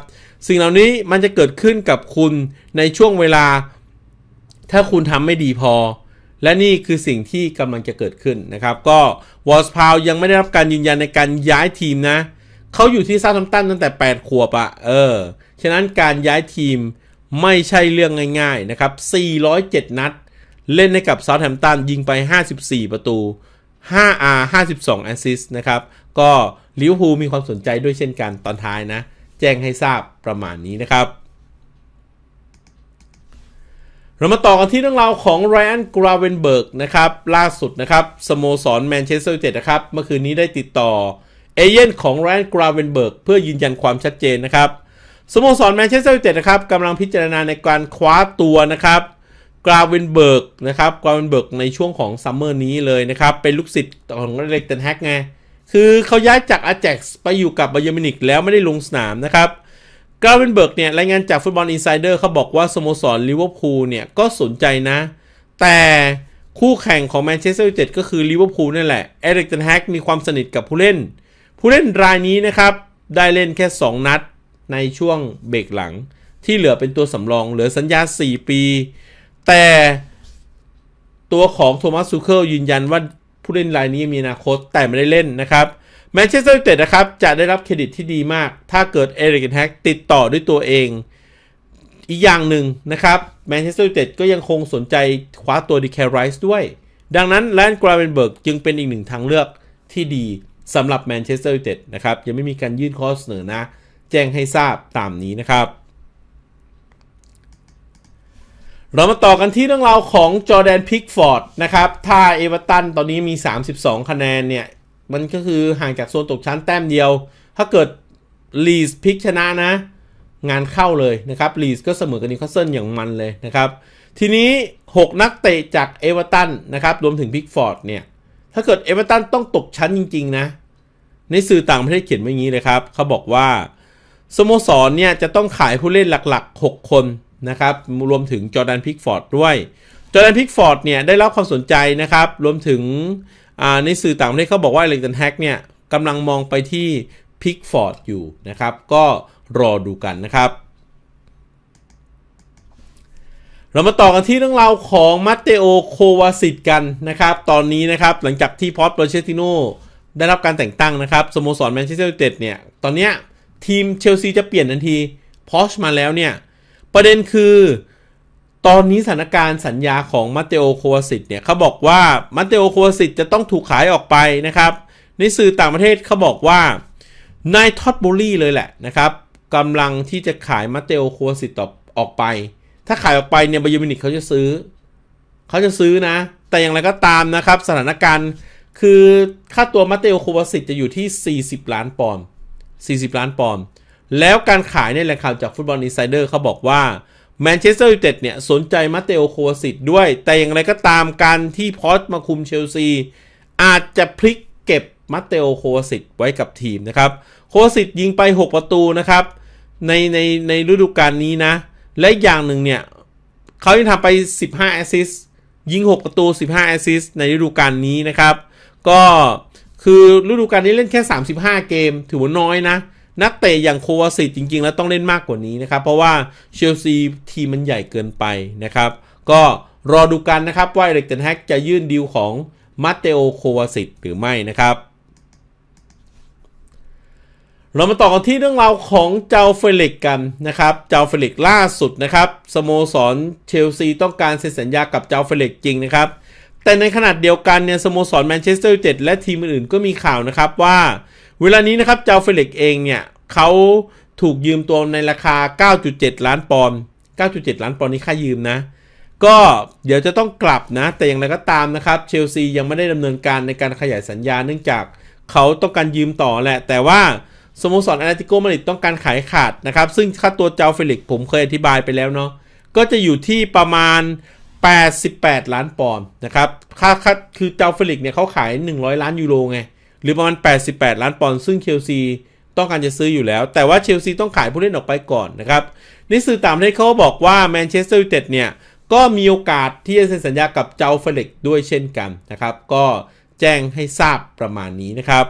สิ่งเหล่านี้มันจะเกิดขึ้นกับคุณในช่วงเวลา ถ้าคุณทำไม่ดีพอ และนี่คือสิ่งที่กำลังจะเกิดขึ้นนะครับ ก็วอสพาวยังไม่ได้รับการยืนยันในการย้ายทีมนะเขาอยู่ที่ซาทัมตันตั้งแต่ 8 ขวบอะเออ ฉะนั้นการย้ายทีมไม่ใช่เรื่องง่ายๆ นะครับ 407 นัดเล่นให้กับซาทัมตันยิงไป 54 ประตู5 R 52แอสซิสนะครับ ก็ลิเวอร์พูลมีความสนใจด้วยเช่นกันตอนท้ายนะ แจ้งให้ทราบประมาณนี้นะครับ เรามาต่อกันที่เรื่องราวของแรนกราเวนเบิร์กนะครับล่าสุดนะครับ สโมสรแมนเชสเตอร์ยูไนเต็ดนะครับ เมื่อคืนนี้ได้ติดต่อเอเย่นของแรนกราเวนเบิร์กเพื่อยืนยันความชัดเจนนะครับสโมสรแมนเชสเตอร์ยูไนเต็ดนะครับกำลังพิจารณาในการคว้าตัวนะครับกราเวนเบิร์กนะครับกราเวนเบิร์กในช่วงของซัมเมอร์นี้เลยนะครับ เป็นลูกศิษย์ของเล็กเตนแฮกไง คือเขาย้ายจากอาแจ็กซ์ไปอยู่กับบายมินิกแล้วไม่ได้ลงสนามนะครับ กราเวนเบิร์กเนี่ยรายงานจากฟุตบอลอินไซเดอร์เขาบอกว่าสโมสรลิเวอร์พูลเนี่ยก็สนใจนะ แต่คู่แข่งของแมนเชสเตอร์ยูไนเต็ดก็คือลิเวอร์พูลนั่นแหละ เอริกเตนแฮกมีความสนิทกับผู้เล่นผู้เล่นรายนี้นะครับ ได้เล่นแค่ 2 นัดในช่วงเบรกหลังที่เหลือเป็นตัวสำรอง เหลือสัญญา4ปี แต่ตัวของโทมัสซูเคิลยืนยันว่าผู้เล่นรายนี้มีอนาคตแต่ไม่ได้เล่นนะครับแมนเชสเตอร์ยูไนเต็ดนะครับ จะได้รับเครดิตที่ดีมาก ถ้าเกิดเอริกนแฮกติดต่อด้วยตัวเองอีกอย่างหนึ่งนะครับแมนเชสเตอร์ยูไนเต็ดก็ยังคงสนใจคว้าตัวดีแคร์ไรส์ด้วยดังนั้นแลนด์กราเวนเบิร์กจึงเป็นอีกหนึ่งทางเลือกที่ดีสำหรับแมนเชสเตอร์ยูไนเต็ดนะครับ ยังไม่มีการยื่นข้อเสนอนะ แจ้งให้ทราบตามนี้นะครับ เรามาต่อกันที่เรื่องราวของจอแดนพิกฟอร์ดนะครับ ถ้าเอเวอร์ตันตอนนี้มี 32 คะแนนเนี่ย มันก็คือห่างจากโซนตกชั้นแต้มเดียว ถ้าเกิดลีสพิกชนะนะงานเข้าเลยนะครับลีสก็เสมอกับนิวคาสเซิลอย่างมันเลยนะครับ ทีนี้ 6 นักเตะจากเอเวอร์ตันนะครับ รวมถึงพิกฟอร์ดเนี่ยถ้าเกิดเอเวอเรตันต้องตกชั้นจริง ๆ นะ ในสื่อต่างประเทศเขียนไว้อย่างนี้เลยครับ เขาบอกว่า สโมสรเนี่ยจะต้องขายผู้เล่นหลักๆ 6 คนนะครับ รวมถึงจอร์แดนพิกฟอร์ดด้วยจอร์แดนพิกฟอร์ดเนี่ยได้รับความสนใจนะครับ รวมถึงในสื่อต่างประเทศเขาบอกว่าเลนตันแฮกเนี่ยกำลังมองไปที่พิกฟอร์ดอยู่นะครับ ก็รอดูกันนะครับเรามาต่อกันที่เรื่องราวของมาเตโอ โควาสิตกันนะครับ ตอนนี้นะครับหลังจากที่พอตโปรเชติโนได้รับการแต่งตั้งนะครับสโมสรแมนเชสเตอร์ยูไนเต็ดเนี่ย ตอนเนี้ยทีมเชลซีจะเปลี่ยนทันทีพอชมาแล้วเนี่ย ประเด็นคือ ตอนนี้สถานการณ์สัญญาของมาเตโอ โควาสิตเนี่ยเขาบอกว่ามาเตโอ โควาสิตจะต้องถูกขายออกไปนะครับ ในสื่อต่างประเทศเขาบอกว่านายท็อตโบลี่เลยแหละนะครับกำลังที่จะขายมาเตโอ โควาสิตออกไปถ้าขายออกไปเนี่ยบายูมินิกเขาจะซื้อ เขาจะซื้อนะ แต่อย่างไรก็ตามนะครับ สถานการณ์คือค่าตัวมาเตโอโควาสิตจะอยู่ที่ 40 ล้านปอนด์ 40 ล้านปอนด์แล้วการขายเนี่ยแหละข่าวจากฟุตบอลอินไซเดอร์เขาบอกว่าแมนเชสเตอร์ยูไนเต็ดเนี่ย สนใจมาเตโอโควาสิตด้วย แต่อย่างไรก็ตามการที่พอสมาคุมเชลซี อาจจะพลิกเก็บมาเตโอโควาสิตไว้กับทีมนะครับโควาสิตยิงไป 6 ประตูนะครับ ในในในฤดูกาลนี้นะและอีกอย่างหนึ่งเนี่ยเขายังทำไป 15 แอสซิสยิง 6 ประตู 15 แอสซิสในฤดูกาลนี้นะครับ ก็คือฤดูกาลนี้เล่นแค่ 35 เกมถือว่าน้อยนะ นักเตะอย่างโควาสิตจริงๆแล้วต้องเล่นมากกว่านี้นะครับ เพราะว่าเชลซีทีมมันใหญ่เกินไปนะครับ ก็รอดูกันนะครับว่าเอริกเตนแฮกจะยื่นดีลของมาเตโอโควาสิตหรือไม่นะครับเรามาต่อกันที่เรื่องราวของเจ้าเฟลิกกันนะครับ เจ้าเฟลิกล่าสุดนะครับ สโมสรเชลซีต้องการเซ็นสัญญากับเจ้าเฟลิกจริงนะครับ แต่ในขนาดเดียวกันเนี่ยสโมสรแมนเชสเตอร์ยูไนเต็ดและทีมอื่นๆก็มีข่าวนะครับว่า เวลานี้นะครับเจ้าเฟลิกเองเนี่ยเขาถูกยืมตัวในราคา 9.7 ล้านปอนด์ 9.7 ล้านปอนด์นี่ค่ายืมนะ ก็เดี๋ยวจะต้องกลับนะ แต่อย่างไรก็ตามนะครับ เชลซียังไม่ได้ดำเนินการในการขยายสัญญาเนื่องจากเขาต้องการยืมต่อแหละ แต่ว่าสโมสรแอตติโกมาดริดต้องการขายขาดนะครับ ซึ่งค่าตัวเจ้าเฟลิกผมเคยอธิบายไปแล้วเนาะก็จะอยู่ที่ประมาณ 88 ล้านปอนด์นะครับ ค่าค่าคือเจ้าเฟลิกเนี่ยเขาขาย 100 ล้านยูโรไง หรือประมาณ 88 ล้านปอนด์ซึ่งเชลซีต้องการจะซื้ออยู่แล้ว แต่ว่าเชลซีต้องขายผู้เล่นออกไปก่อนนะครับ นิสื่อต่ามให้เขาบอกว่าแมนเชสเตอร์ยูไนเต็ดเนี่ยก็มีโอกาสที่จะเซ็นสัญญากับเจ้าเฟลิกด้วยเช่นกันนะครับ ก็แจ้งให้ทราบประมาณนี้นะครับ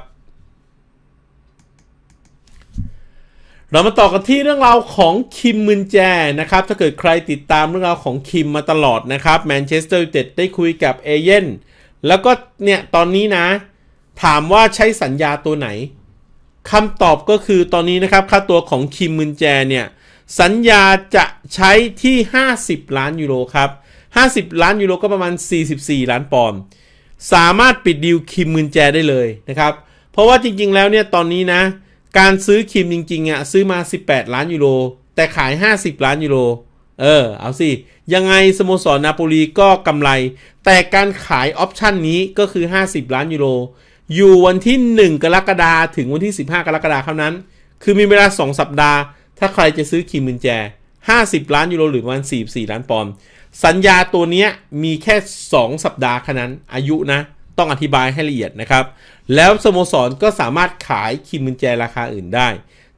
เรามาต่อกันที่เรื่องราวของคิมมินแจนะครับ ถ้าเกิดใครติดตามเรื่องราวของคิมมาตลอดนะครับแมนเชสเตอร์ยูไนเต็ดได้คุยกับเอเย่นแล้วก็เนี่ยตอนนี้นะ ถามว่าใช้สัญญาตัวไหนคำตอบก็คือตอนนี้นะครับค่าตัวของคิมมินแจเนี่ย สัญญาจะใช้ที่ 50 ล้านยูโรครับ50 ล้านยูโรก็ประมาณ 44 ล้านปอนด์สามารถปิดดีลคิมมินแจได้เลยนะครับเพราะว่าจริงๆแล้วเนี่ยตอนนี้นะการซื้อคิมจริงๆอะ่ะซื้อมา 18 ล้านยูโรแต่ขาย 50 ล้านยูโรเออเอาสิ ยังไงสโมสรนาโปลีก็กำไร แต่การขายออปชันนี้ก็คือ 50 ล้านยูโรอยู่วันที่ 1 กรกฎาคมถึงวันที่ 15 กรกฎาคมเท่านั้น คือมีเวลา 2 สัปดาห์ ถ้าใครจะซื้อคิมมินแจ 50 ล้านยูโร หรือวัน 44 ล้านปอนด์สัญญาตัวนี้มีแค่ 2 สัปดาห์แค่นั้นอายุนะต้องอธิบายให้ละเอียดนะครับ แล้วสโมสรก็สามารถขายคิมมุนแจราคาอื่นได้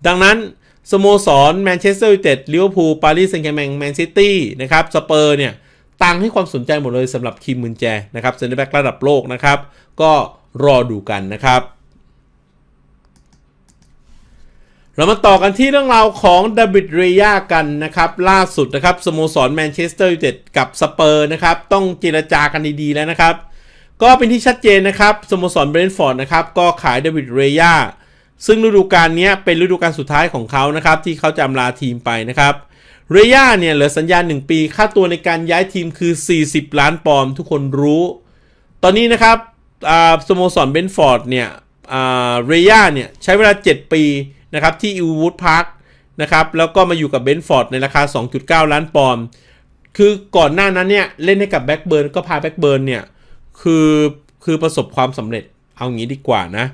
ดังนั้นสโมสรแมนเชสเตอร์ยูไนเต็ดลิเวอร์พูลปารีสแซงต์แชร์แมงแมนซิตี้ นะครับ สเปอร์เนี่ย ตังให้ความสนใจหมดเลยสำหรับคิมมุนแจ นะครับเซนเตอร์แบ็กระดับโลกนะครับ ก็รอดูกันนะครับ เรามาต่อกันที่เรื่องราวของดบวิดเรียกันนะครับ ล่าสุดนะครับสโมสรแมนเชสเตอร์ยูไนเต็ดกับสเปอร์นะครับต้องเจรจากันดี ๆ แล้วนะครับก็เป็นที่ชัดเจนนะครับ สโมสรเบรนฟอร์ดนะครับ ก็ขายเดวิดเรย่า ซึ่งฤดูกาลนี้เป็นฤดูกาลสุดท้ายของเขานะครับ ที่เขาจะอำลาทีมไปนะครับเรย่าเนี่ยเหลือสัญญา1ปี ค่าตัวในการย้ายทีมคือ 40 ล้านปอนด์ทุกคนรู้ ตอนนี้นะครับสโมสรเบนฟอร์ดเนี่ยเรย่าเนี่ยใช้เวลา 7 ปีนะครับ ที่อิวูดพาร์ค นะครับ แล้วก็มาอยู่กับเบนฟอร์ดในราคา2.9 ล้านปอนด์คือก่อนหน้านั้นเนี่ยเล่นให้กับแบ็กเบิร์นก็พาแบ็กเบิร์นเนี่ยคือ คือประสบความสำเร็จเอางี้ดีกว่านะ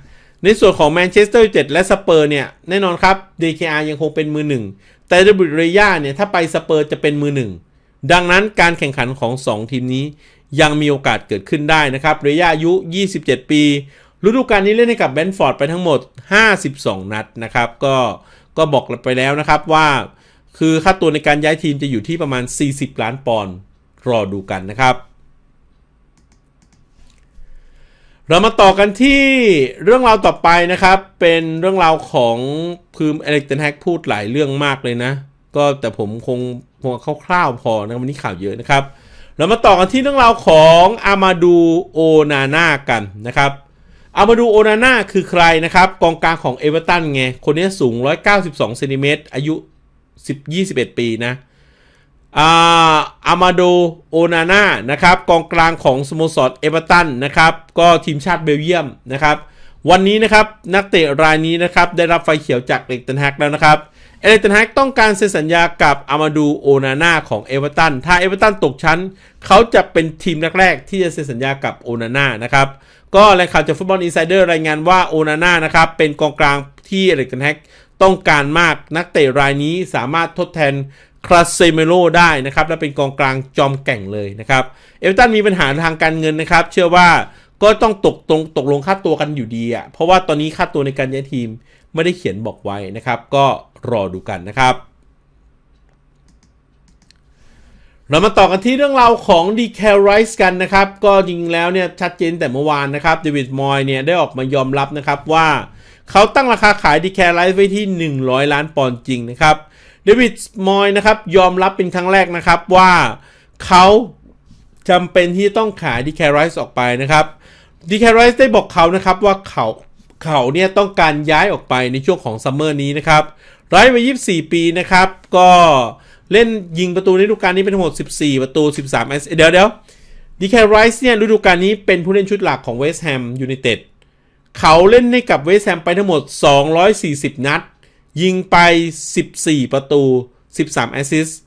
ในส่วนของแมนเชสเตอร์ยูไนเต็ดและสเปอร์เนี่ย แน่นอนครับ DKR ยังคงเป็นมือหนึ่งแต่เับิบเรยาเนี่ย ถ้าไปสเปอร์จะเป็นมือหนึ่งดังนั้นการแข่งขันของ 2 ทีมนี้ ยังมีโอกาสเกิดขึ้นได้นะครับเร่าอายุ 27 ปีฤดูกาลนี้เล่นให้กับแบนฟอร์ดไปทั้งหมด 52 นัดนะครับก็ก็บอกไปแล้วนะครับว่า คือค่าตัวในการย้ายทีมจะอยู่ที่ประมาณ 40 ล้านปอนด์รอดูกันนะครับเรามาต่อกันที่เรื่องราวต่อไปนะครับ เป็นเรื่องราวของพืมเอเล็กเตนแฮกพูดหลายเรื่องมากเลยนะ ก็แต่ผมคงคงคร่าวๆพอนะวันนี้ข่าวเยอะนะครับ เรามาต่อกันที่เรื่องราวของอามาดูโอนาน่ากันนะครับอามาดูโอนาน่าคือใครนะครับ กองกลางของเอเวอร์ตันไงคนนี้สูง192เซนติเมตรอายุ 10 21 ปีนะอามาโดโอนาน่า นะครับ กองกลางของสโมสรเอเวอร์ตันนะครับ ก็ทีมชาติเบลเยียมนะครับ วันนี้นะครับ นักเตะรายนี้นะครับ ได้รับไฟเขียวจากเอเตันแฮกแล้วนะครับเอเตันแฮกต้องการเซ็นสัญญากับอามาดู โอนาน่า ของเอเวอร์ตันถ้าเอเวอร์ตันตกชั้น เขาจะเป็นทีมแรกๆที่จะเซ็นสัญญากับโอนาน่านะครับ ก็แหล่งข่าวจากฟุตบอลอินไซเดอร์รายงานว่า โอนาน่า นะครับ เป็นกองกลางที่เอเตันแฮกต้องการมาก นักเตะรายนี้สามารถทดแทนคาเซเมโลได้นะครับ และเป็นกองกลางจอมแก่งเลยนะครับเอลตันมีปัญหาทางการเงินนะครับ เชื่อว่าก็ต้องตกตรงตกลงค่าตัวกันอยู่ดีอะ่ะ เพราะว่าตอนนี้ค่าตัวในการย้ายทีมไม่ได้เขียนบอกไว้นะครับ ก็รอดูกันนะครับ เรามาต่อกันที่เรื่องราวของดีแคลไรส์กันนะครับ ก็จริงแล้วเนี่ย ชัดเจน แต่เมื่อวานนะครับเดวิดมอยเนี่ยได้ออกมายอมรับนะครับว่าเขาตั้งราคาขายดีแคลไรส์ไว้ที่100 ล้านปอนด์จริงนะครับเดวิด มอยนะครับ ยอมรับเป็นครั้งแรก นะครับ ว่า เขาจำเป็นที่ต้องขายดีแคร์ไรส์ ออกไป นะครับดีแคร์ไรส์ ได้บอกเขานะครับ ว่า เขาเขาเนี่ย ต้องการย้ายออกไปในช่วงของซัมเมอร์นี้ นะครับ ไรส์วัย24 ปี นะครับ ก็เล่น ยิงประตู ในฤดูกาลนี้ เป็นทั้งหมด 14 ประตู13แอสเดี๋ยวเดี๋ยวดีแคร์ไรส์ เนี่ย ฤดูกาลนี้เป็นผู้เล่นชุดหลักของเวสต์แฮมยูไนเต็ดเขาเล่นให้กับเวสต์แฮมไปทั้งหมด 240 นัดยิงไป 14 ประตู 13 แอสซิสต์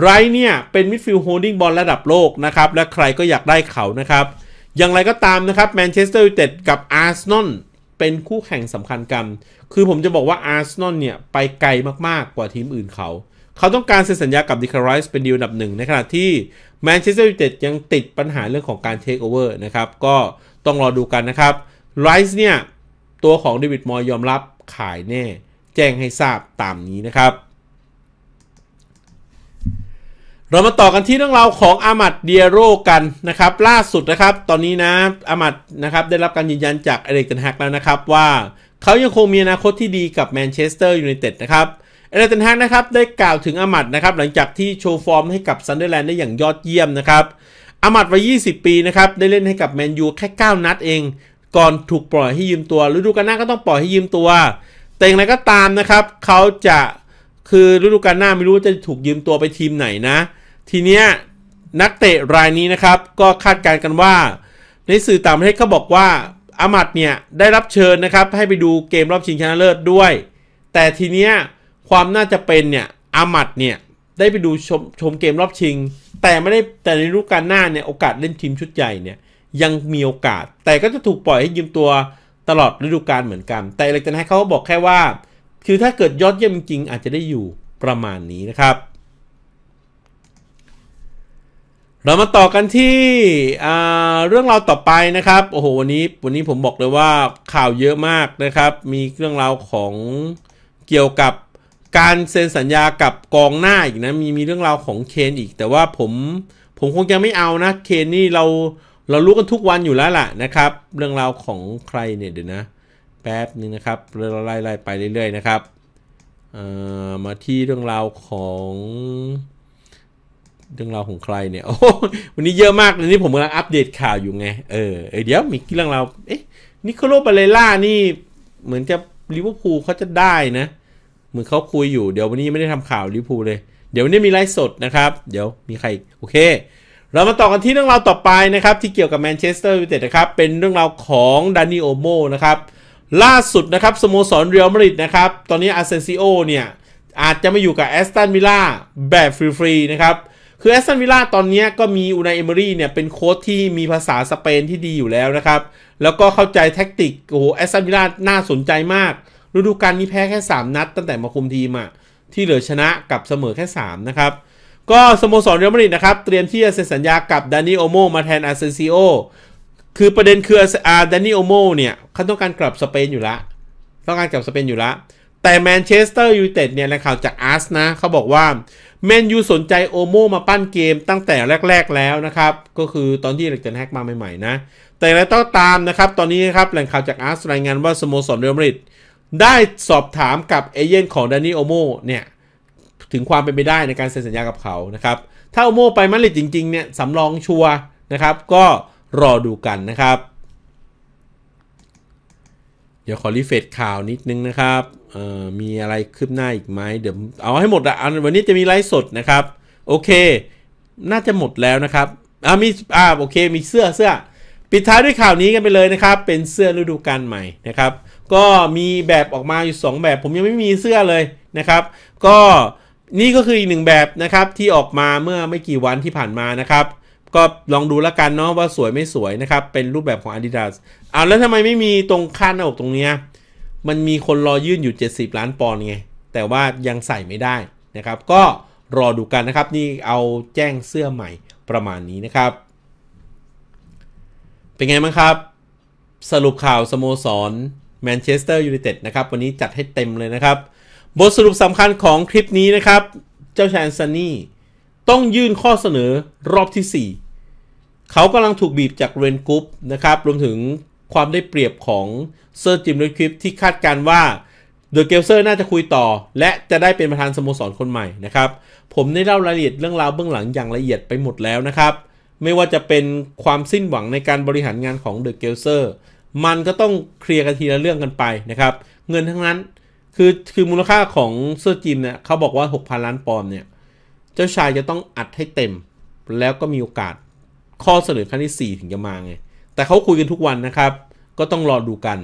ไรเนี่ย เป็นมิดฟิลด์โฮลดิ้งบอลระดับโลกนะครับ และใครก็อยากได้เขานะครับ อย่างไรก็ตามนะครับแมนเชสเตอร์ยูไนเต็ดกับอาร์เซนอลเป็นคู่แข่งสำคัญกัน คือผมจะบอกว่าอาร์เซนอลเนี่ย ไปไกลมากๆกว่าทีมอื่นเขา เขาต้องการเซ็นสัญญากับดิคาริสเป็นดีลดับหนึ่งในขณะที่แมนเชสเตอร์ยูไนเต็ดยังติดปัญหาเรื่องของการเทคโอเวอร์นะครับ ก็ต้องรอดูกันนะครับไรส์เนี่ยตัวของเดวิดมอยยอมรับขายแน่แจ้งให้ทราบตามนี้นะครับ เรามาต่อกันที่เรื่องราวของอามัดเดียโรกันนะครับล่าสุดนะครับ ตอนนี้นะอามัดนะครับได้รับการยืนยันจากเอเริกตันฮักแล้วนะครับว่า เขายังคงมีอนาคตที่ดีกับแมนเชสเตอร์ยูไนเต็ดนะครับเอเลตันฮักนะครับได้กล่าวถึงอามัดนะครับหลังจากที่โชว์ฟอร์มให้กับซันเดอร์แลนด์ได้อย่างยอดเยี่ยมนะครับอามัดวัย20 ปีนะครับได้เล่นให้กับแมนยูแค่ 9 นัดเอง ก่อนถูกปล่อยให้ยืมตัวฤดูกาลหน้าก็ต้องปล่อยให้ยืมตัวแต่อย่างไรก็ตามนะครับเขาจะคือฤดูกาลหน้าไม่รู้จะถูกยืมตัวไปทีมไหนนะทีเนี้ยนักเตะรายนี้นะครับก็คาดการณ์กันว่า ในสื่อต่างประเทศเขาบอกว่า อามัดเนี่ยได้รับเชิญนะครับให้ไปดูเกมรอบชิงชนะเลิศด้วย แต่ทีเนี้ยความน่าจะเป็นเนี่ยอามัดเนี่ยได้ไปดูชมชมเกมรอบชิง แต่ไม่ได้แต่ในฤดูกาลหน้าเนี่ยโอกาสเล่นทีมชุดใหญ่เนี่ยยังมีโอกาส แต่ก็จะถูกปล่อยให้ยืมตัวตลอดฤดูกาลเหมือนกัน แต่เล็กตันไฮเขาบอกแค่ว่า คือถ้าเกิดยอดเยี่ยมจริง อาจจะได้อยู่ประมาณนี้นะครับ เรามาต่อกันที่เรื่องราวต่อไปนะครับโอ้โหวันนี้วันนี้ผมบอกเลยว่าข่าวเยอะมากนะครับ มีเรื่องราวของเกี่ยวกับการเซ็นสัญญากับกองหน้าอีกนะ มีมีเรื่องราวของเคนอีก แต่ว่าผม ผมคงยังไม่เอานะ เคนนี่เราเรารู้กันทุกวันอยู่แล้วล่ะนะครับเรื่องราวของใครเนี่ยเดี๋ยวนะแป๊บนึงนะครับเราไล่ไปเรื่อยๆนะครับมาที่เรื่องราวของ เรื่องราวของใครเนี่ยโอ้วันนี้เยอะมากเลยนี่ผมกำลังอัปเดตข่าวอยู่ไงเออเดี๋ยวมีเรื่องราวเอ๊ะนิโคโลบาเลล่านี่เหมือนจะลิเวอร์พูลเขาจะได้นะ เหมือนเขาคุยอยู่เดี๋ยววันนี้ไม่ได้ทำข่าวลิเวอร์พูลเลย เดี๋ยววันนี้มีไลฟ์สดนะครับ เดี๋ยวมีใคร โอเคเรามาต่อกันที่เรื่องราวต่อไปนะครับที่เกี่ยวกับแมนเชสเตอร์ยูไนเต็ดนะครับ เป็นเรื่องราวของดานิโอโมนะครับล่าสุดนะครับ สโมสรเรอัลมาดริดนะครับ ตอนนี้อาร์เซนซิโอเนี่ย อาจจะมาอยู่กับแอสตันวิลล่าแบบฟรีๆนะครับ คือแอสตันวิลล่าตอนนี้ก็มีอูนายเอมอรี่เนี่ย เป็นโค้ชที่มีภาษาสเปนที่ดีอยู่แล้วนะครับ แล้วก็เข้าใจแท็กติก โอ้โหแอสตันวิลล่าน่าสนใจมาก ฤดูกาลนี้แพ้แค่3นัดตั้งแต่มาคุมทีมอะที่เหลือชนะกับเสมอแค่3นะครับก็สโมสรเรอัลมาดริดนะครับ เตรียมที่จะเซ็นสัญญากับดานิโอโมมาแทนอาเซนซิโอคือประเด็นคืออาดานิโอโมเนี่ย เขาต้องการกลับสเปนอยู่ละต้องการกลับสเปนอยู่ละแต่แมนเชสเตอร์ยูไนเต็ดเนี่ยแหลงข่าวจากอาร์สนะ เขาบอกว่าแมนยูสนใจโอโมมาปั้นเกมตั้งแต่แรก ๆแล้วนะครับ ก็คือตอนที่เล็กเจนแฮกมาใหม่ๆนะ แต่แล้วต้องตามนะครับตอนนี้นครับแหล่งข่าวจากอาร์สรายงานว่าสโมสรเรอัลมาดริดได้สอบถามกับเอเย่นของดานิโอโมเนี่ยถึงความเป็นไปได้ในการเซ็นสัญญากับเขา นะครับ ถ้าโอโมไปมาดริดจริงๆ เนี่ย สำรองชัวนะครับ ก็รอดูกันนะครับ เดี๋ยวขอรีเฟรชข่าวนิดนึงนะครับ มีอะไรคืบหน้าอีกไหมเดี๋ยวเอาให้หมดอะวันนี้จะมีไลฟ์สดนะครับ โอเค น่าจะหมดแล้วนะครับ อ่ามีอ่าโอเค มีเสื้อเสื้อ ปิดท้ายด้วยข่าวนี้กันไปเลยนะครับ เป็นเสื้อฤดูกาลใหม่นะครับ ก็มีแบบออกมาอยู่ 2 แบบ ผมยังไม่มีเสื้อเลยนะครับ ก็นี่ก็คืออีกหนึ่งแบบนะครับที่ออกมาเมื่อไม่กี่วันที่ผ่านมานะครับ ก็ลองดูแล้วกันเนาะว่าสวยไม่สวยนะครับ เป็นรูปแบบของ Adidas อ้าวแล้วทำไมไม่มีตรงคาดหน้าอกตรงเนี้ยมันมีคนรอยื่นอยู่ 70 ล้านปอนด์ไงแต่ว่ายังใส่ไม่ได้นะครับ ก็รอดูกันนะครับ นี่เอาแจ้งเสื้อใหม่ประมาณนี้นะครับ เป็นไงบ้างครับ สรุปข่าวสโมสรแมนเชสเตอร์ยูไนเต็ดนะครับวันนี้จัดให้เต็มเลยนะครับบทสรุปสำคัญของคลิปนี้นะครับ เจ้าชายซันนี่ ต้องยื่นข้อเสนอรอบที่ 4 เขากำลังถูกบีบจากเรนกรุ๊ปนะครับ รวมถึงความได้เปรียบของ เซอร์จิมเรนคลิปที่คาดการว่าเดอะเกลเซอร์น่าจะคุยต่อ และจะได้เป็นประธานสโมสรคนใหม่นะครับ ผมได้เล่ารายละเอียดเรื่องราวเบื้องหลังอย่างละเอียดไปหมดแล้วนะครับ ไม่ว่าจะเป็นความสิ้นหวังในการบริหารงานของเดอะเกลเซอร์ มันก็ต้องเคลียร์กันทีละเรื่องกันไปนะครับ เงินทั้งนั้นคือคือมูลค่าของเสื้อจิมเนี่ยเขาบอกว่า 6,000 ล้านปอนด์เนี่ย เจ้าชายจะต้องอัดให้เต็ม แล้วก็มีโอกาสข้อเสนอขั้นที่ 4 ถึงจะมาไงแต่เขาคุยกันทุกวันนะครับ ก็ต้องรอดูกัน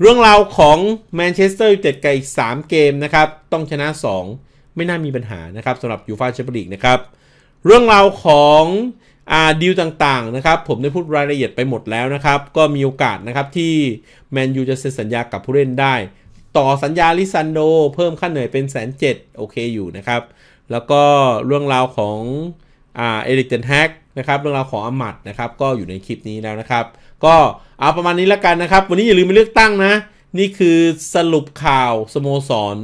เรื่องราวของแมนเชสเตอร์ยูไนเต็ดกับอีก 3 เกมนะครับ ต้องชนะ 2 ไม่น่ามีปัญหานะครับสำหรับยูฟาแชมเปี้ยนลีกนะครับเรื่องราวของอาดีลต่างๆนะครับผมได้พูดรายละเอียดไปหมดแล้วนะครับก็มีโอกาสนะครับที่แมนยูจะเซ็นสัญญากับผู้เล่นได้ต่อสัญญาลิซันโดเพิ่มค่าเหนื่อยเป็นแสนเจ็ดโอเคอยู่นะครับ แล้วก็เรื่องราวของอเอริกเดนแฮกนะครับเรื่องราวของอมัดนะครับก็อยู่ในคลิปนี้แล้วนะครับ ก็เอาประมาณนี้แล้วกันนะครับ วันนี้อย่าลืมไปเลือกตั้งนะ นี่คือสรุปข่าวสโมสร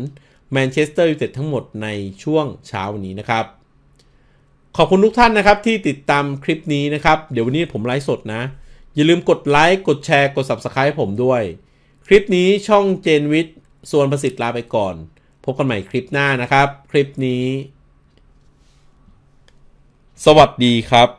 แมนเชสเตอร์ยูไนเต็ดทั้งหมดในช่วงเช้าวันนี้นะครับ ขอบคุณทุกท่านนะครับที่ติดตามคลิปนี้นะครับ เดี๋ยววันนี้ผมไลฟ์สดนะอย่าลืมกดไลค์กดแชร์กด Subscribe ผมด้วย คลิปนี้ช่องเจนวิทส่วนประสิทธิ์ลาไปก่อน พบกันใหม่คลิปหน้านะครับ คลิปนี้ สวัสดีครับ